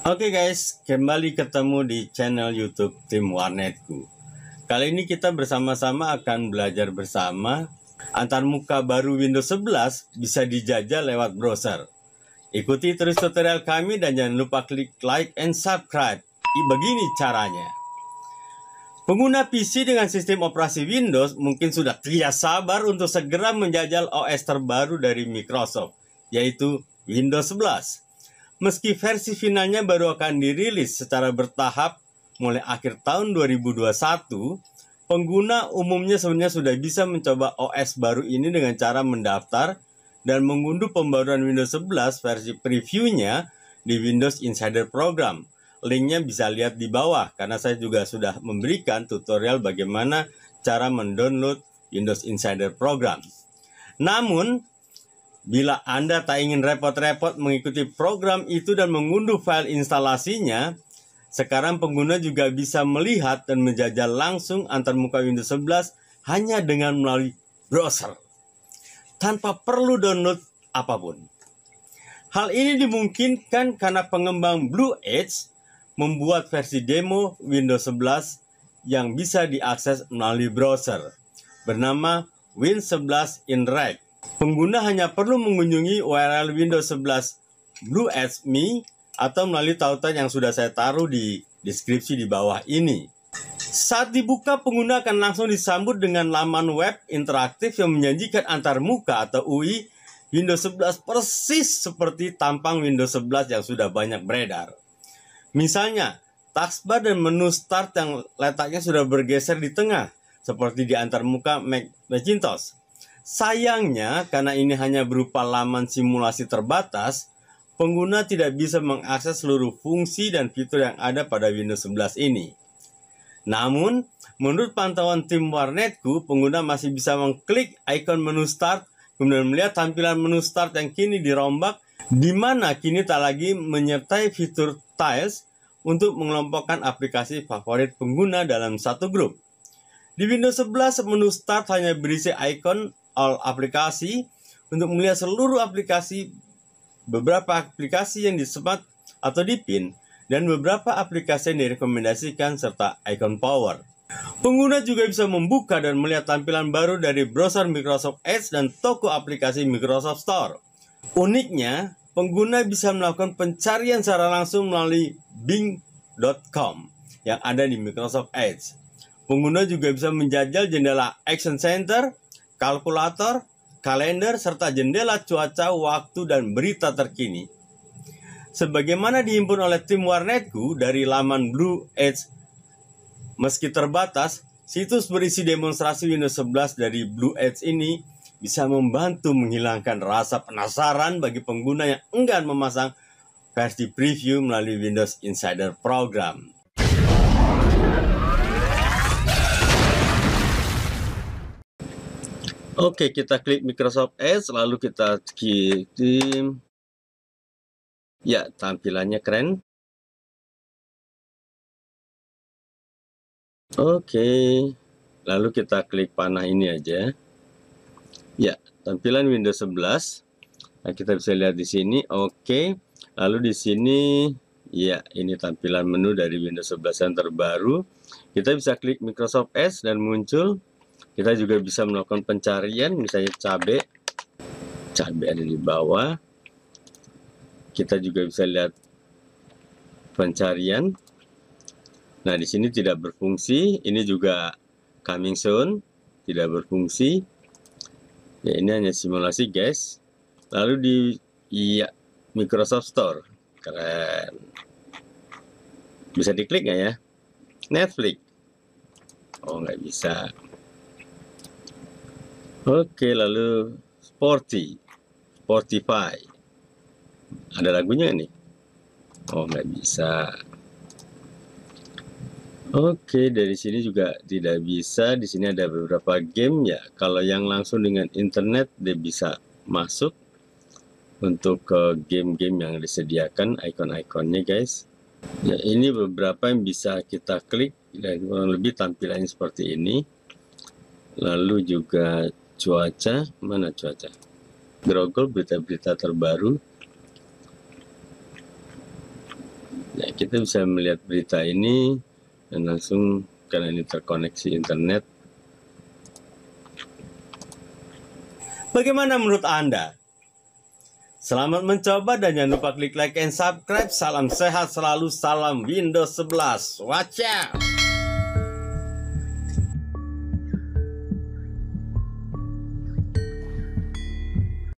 Oke okay guys, kembali ketemu di channel YouTube tim Warnetku. Kali ini kita bersama-sama akan belajar bersama antar muka baru Windows 11 bisa dijajah lewat browser. Ikuti terus tutorial kami dan jangan lupa klik like and subscribe. Begini caranya. Pengguna PC dengan sistem operasi Windows mungkin sudah tidak sabar untuk segera menjajal OS terbaru dari Microsoft, yaitu Windows 11 meski versi finalnya baru akan dirilis secara bertahap mulai akhir tahun 2021, pengguna umumnya sebenarnya sudah bisa mencoba OS baru ini dengan cara mendaftar dan mengunduh pembaruan Windows 11 versi previewnya di Windows Insider Program. Linknya bisa lihat di bawah karena saya juga sudah memberikan tutorial bagaimana cara mendownload Windows Insider Program. Namun, Bila Anda tak ingin repot-repot mengikuti program itu dan mengunduh file instalasinya, sekarang pengguna juga bisa melihat dan menjajal langsung antarmuka Windows 11 hanya dengan melalui browser tanpa perlu download apapun. Hal ini dimungkinkan karena pengembang Blue Edge membuat versi demo Windows 11 yang bisa diakses melalui browser bernama Win11 InRed Pengguna hanya perlu mengunjungi URL Windows 11 Blue as Me atau melalui tautan yang sudah saya taruh di deskripsi di bawah ini. Saat dibuka, pengguna akan langsung disambut dengan laman web interaktif yang menjanjikan antarmuka atau UI Windows 11 persis seperti tampang Windows 11 yang sudah banyak beredar. Misalnya, taskbar dan menu start yang letaknya sudah bergeser di tengah, seperti di antarmuka Macintosh. Sayangnya, karena ini hanya berupa laman simulasi terbatas, pengguna tidak bisa mengakses seluruh fungsi dan fitur yang ada pada Windows 11 ini. Namun, menurut pantauan tim warnetku, pengguna masih bisa mengklik ikon menu Start, kemudian melihat tampilan menu Start yang kini dirombak, di mana kini tak lagi menyertai fitur Tiles untuk mengelompokkan aplikasi favorit pengguna dalam satu grup. Di Windows 11, menu Start hanya berisi ikon all aplikasi untuk melihat seluruh aplikasi beberapa aplikasi yang disemat atau dipin dan beberapa aplikasi yang direkomendasikan serta icon power. Pengguna juga bisa membuka dan melihat tampilan baru dari browser Microsoft Edge dan toko aplikasi Microsoft Store. Uniknya, pengguna bisa melakukan pencarian secara langsung melalui bing.com yang ada di Microsoft Edge. Pengguna juga bisa menjajal jendela Action Center, kalkulator, kalender, serta jendela cuaca, waktu, dan berita terkini. Sebagaimana dihimpun oleh tim warnetku dari laman Blue Edge, meski terbatas, situs berisi demonstrasi Windows 11 dari Blue Edge ini bisa membantu menghilangkan rasa penasaran bagi pengguna yang enggan memasang versi preview melalui Windows Insider Program. Oke, okay, kita klik Microsoft Edge, lalu kita kirim. Ya, tampilannya keren. Oke, okay. lalu kita klik panah ini aja. Ya, tampilan Windows 11. Nah, kita bisa lihat di sini. Oke, okay. lalu di sini, ya, ini tampilan menu dari Windows 11 yang terbaru. Kita bisa klik Microsoft Edge dan muncul kita juga bisa melakukan pencarian misalnya cabe cabe ada di bawah kita juga bisa lihat pencarian nah di sini tidak berfungsi ini juga coming soon tidak berfungsi ya ini hanya simulasi guys lalu di iya Microsoft Store keren bisa diklik nggak ya Netflix oh nggak bisa Oke, lalu sporty. sportify Ada lagunya nih. Oh, nggak bisa. Oke, dari sini juga tidak bisa. Di sini ada beberapa game ya. Kalau yang langsung dengan internet, dia bisa masuk untuk ke game-game yang disediakan icon-iconnya guys. Ya, ini beberapa yang bisa kita klik dan kurang lebih tampilannya seperti ini. Lalu juga cuaca mana cuaca grogol berita-berita terbaru ya kita bisa melihat berita ini dan langsung karena ini terkoneksi internet Bagaimana menurut Anda? Selamat mencoba dan jangan lupa klik like and subscribe. Salam sehat selalu, salam Windows 11. Watch out!